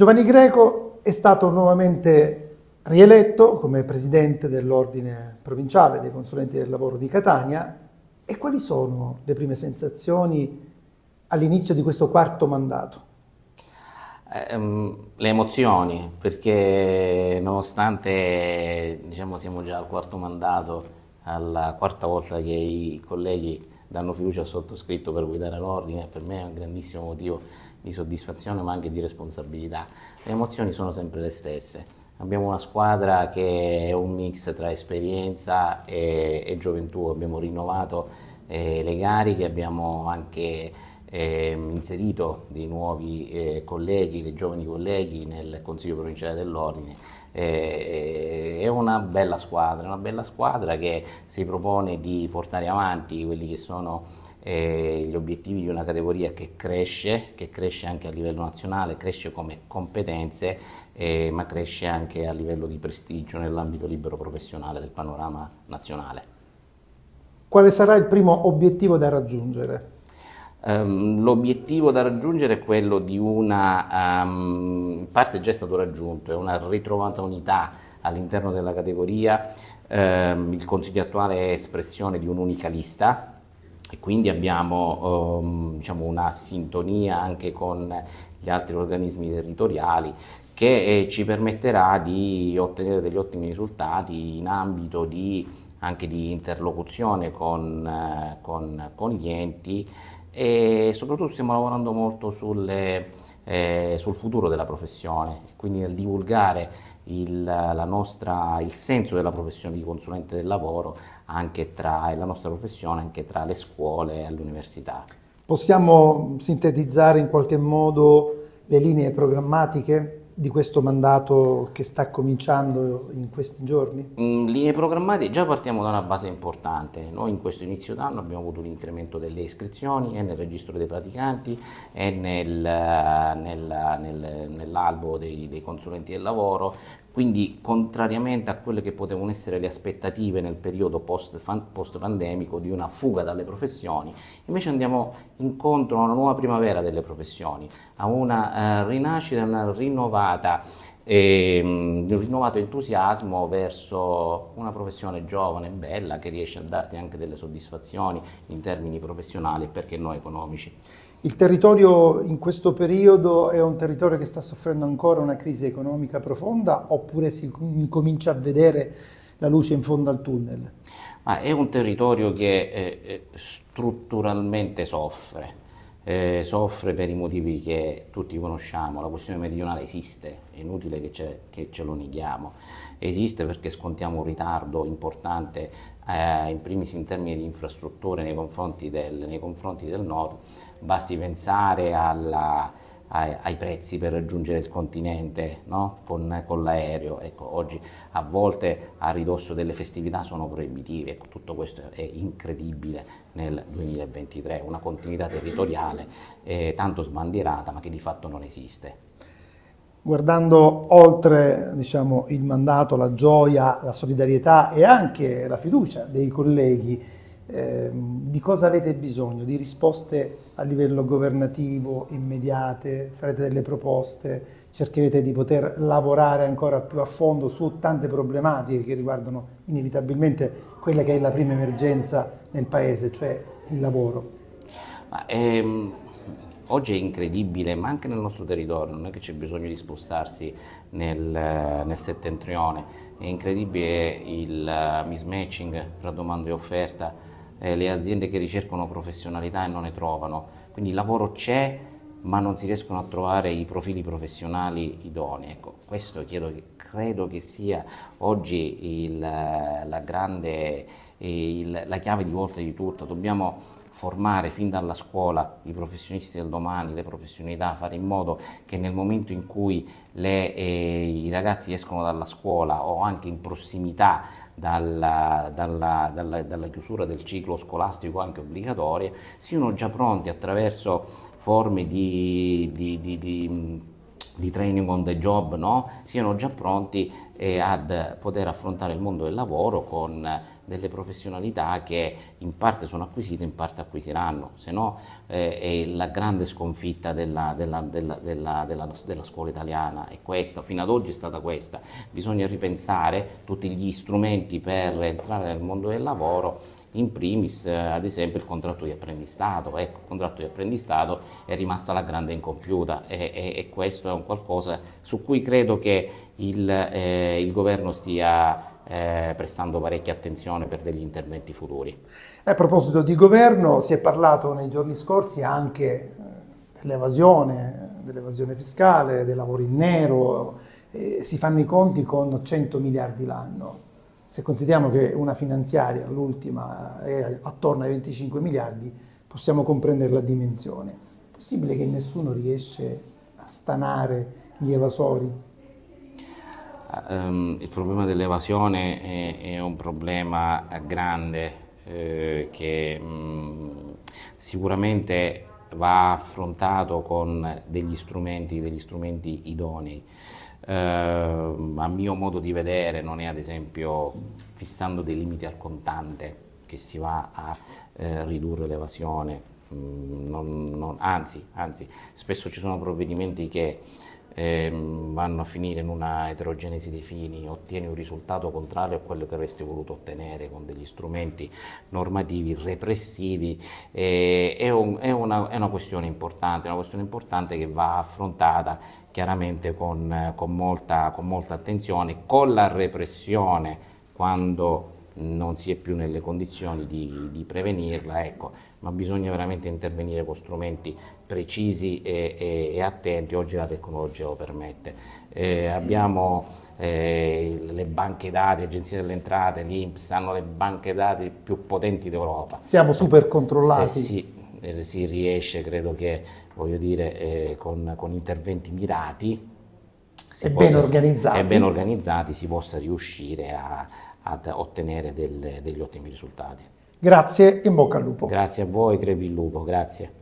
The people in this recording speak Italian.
Giovanni Greco è stato nuovamente rieletto come presidente dell'ordine provinciale dei consulenti del lavoro di Catania e quali sono le prime sensazioni all'inizio di questo quarto mandato? Ehm, le emozioni, perché nonostante diciamo, siamo già al quarto mandato, alla quarta volta che i colleghi danno fiducia al sottoscritto per guidare l'ordine, per me è un grandissimo motivo di soddisfazione ma anche di responsabilità. Le emozioni sono sempre le stesse. Abbiamo una squadra che è un mix tra esperienza e, e gioventù, abbiamo rinnovato eh, le gare, abbiamo anche eh, inserito dei nuovi eh, colleghi, dei giovani colleghi nel Consiglio Provinciale dell'Ordine. Eh, eh è una bella squadra, una bella squadra che si propone di portare avanti quelli che sono eh, gli obiettivi di una categoria che cresce, che cresce anche a livello nazionale, cresce come competenze, eh, ma cresce anche a livello di prestigio nell'ambito libero professionale del panorama nazionale. Quale sarà il primo obiettivo da raggiungere? Um, l'obiettivo da raggiungere è quello di una, um, parte già è stato raggiunto, è una ritrovata unità all'interno della categoria, um, il consiglio attuale è espressione di un'unica lista e quindi abbiamo diciamo una sintonia anche con gli altri organismi territoriali che eh, ci permetterà di ottenere degli ottimi risultati in ambito di, anche di interlocuzione con, eh, con, con gli enti e soprattutto stiamo lavorando molto sulle, eh, sul futuro della professione, quindi nel divulgare il, nostra, il, senso della professione di consulente del lavoro anche tra, la nostra professione anche tra le scuole e l'università. Possiamo sintetizzare in qualche modo le linee programmatiche di questo mandato che sta cominciando in questi giorni? In mm, linee programmate già partiamo da una base importante. Noi in questo inizio d'anno abbiamo avuto un incremento delle iscrizioni e nel registro dei praticanti e nel, nel, nel, nell'albo dei, dei consulenti del lavoro, quindi, contrariamente a quelle che potevano essere le aspettative nel periodo post-pandemico di una fuga dalle professioni, invece andiamo incontro a una nuova primavera delle professioni, a una eh, rinascita, una rinnovata e ehm, un rinnovato entusiasmo verso una professione giovane e bella che riesce a darti anche delle soddisfazioni in termini professionali e perché no economici. Il territorio in questo periodo è un territorio che sta soffrendo ancora una crisi economica profonda oppure si comincia a vedere la luce in fondo al tunnel? Ma è un territorio che eh, eh strutturalmente soffre eh, soffre per i motivi che tutti conosciamo, la questione meridionale esiste, è inutile che ce, che ce lo neghiamo, esiste perché scontiamo un ritardo importante eh, in primis in termini di infrastrutture nei confronti del, nei confronti del nord, basti pensare alla ai, ai, prezzi per raggiungere il continente no? con, con, l'aereo. Ecco, oggi a volte a ridosso delle festività sono proibitive, ecco, tutto questo è incredibile nel 2023, una continuità territoriale eh, tanto sbandierata ma che di fatto non esiste. Guardando oltre diciamo, il mandato, la gioia, la solidarietà e anche la fiducia dei colleghi, Ehm, di cosa avete bisogno? Di risposte a livello governativo immediate, farete delle proposte, cercherete di poter lavorare ancora più a fondo su tante problematiche che riguardano inevitabilmente quella che è la prima emergenza nel paese, cioè il lavoro. Ma, ehm, oggi è incredibile, ma anche nel nostro territorio, non è che c'è bisogno di spostarsi nel, nel settentrione, è incredibile il mismatching fra domanda e offerta eh, le aziende che ricercano professionalità e non ne trovano. Quindi il lavoro c'è, ma non si riescono a trovare i profili professionali idonei. Ecco, questo che, credo che sia oggi il, la grande, eh, il, la chiave di volta di tutto. Dobbiamo formare fin dalla scuola i professionisti del domani, le professionalità, fare in modo che nel momento in cui le, eh, i ragazzi escono dalla scuola o anche in prossimità dalla, dalla, dalla, dalla chiusura del ciclo scolastico anche obbligatorio, siano già pronti attraverso forme di, di, di, di di training on the job no? siano già pronti eh, ad poter affrontare il mondo del lavoro con delle professionalità che in parte sono acquisite, in parte acquisiranno, se no eh, è la grande sconfitta della, della, della, della, scuola italiana, è questa, fino ad oggi è stata questa, bisogna ripensare tutti gli strumenti per entrare nel mondo del lavoro in primis eh, ad esempio il contratto di apprendistato, ecco il contratto di apprendistato è rimasto alla grande incompiuta e, e, e questo è un qualcosa su cui credo che il, eh, il governo stia eh, prestando parecchia attenzione per degli interventi futuri. A proposito di governo, si è parlato nei giorni scorsi anche eh, dell'evasione, dell'evasione fiscale, dei lavori in nero, eh, si fanno i conti con 100 miliardi l'anno. Se consideriamo che una finanziaria, l'ultima, è attorno ai 25 miliardi, possiamo comprendere la dimensione. È possibile che nessuno riesce a stanare gli evasori? Ah, ehm, il problema dell'evasione è, è, un problema grande eh, che mh, mm, sicuramente va affrontato con degli strumenti, degli strumenti idonei eh, a mio modo di vedere non è ad esempio fissando dei limiti al contante che si va a eh, ridurre l'evasione, mm, non, non, anzi, anzi, spesso ci sono provvedimenti che ehm, vanno a finire in una eterogenesi dei fini, ottieni un risultato contrario a quello che avresti voluto ottenere con degli strumenti normativi repressivi, eh, è, un, è, una, è, una, questione importante, una questione importante che va affrontata chiaramente con, con, molta, con molta attenzione, con la repressione quando non si è più nelle condizioni di, di prevenirla, ecco, ma bisogna veramente intervenire con strumenti precisi e, e, e attenti, oggi la tecnologia lo permette. Eh, abbiamo eh, le banche dati, agenzie delle entrate, l'INPS hanno le banche dati più potenti d'Europa. Siamo super controllati. Se si, eh, si riesce, credo che, voglio dire, eh, con, con interventi mirati, si e, possa, ben e ben organizzati si possa riuscire a, ad ottenere delle, degli ottimi risultati. Grazie, in bocca al lupo. Grazie a voi, crepi il lupo, grazie.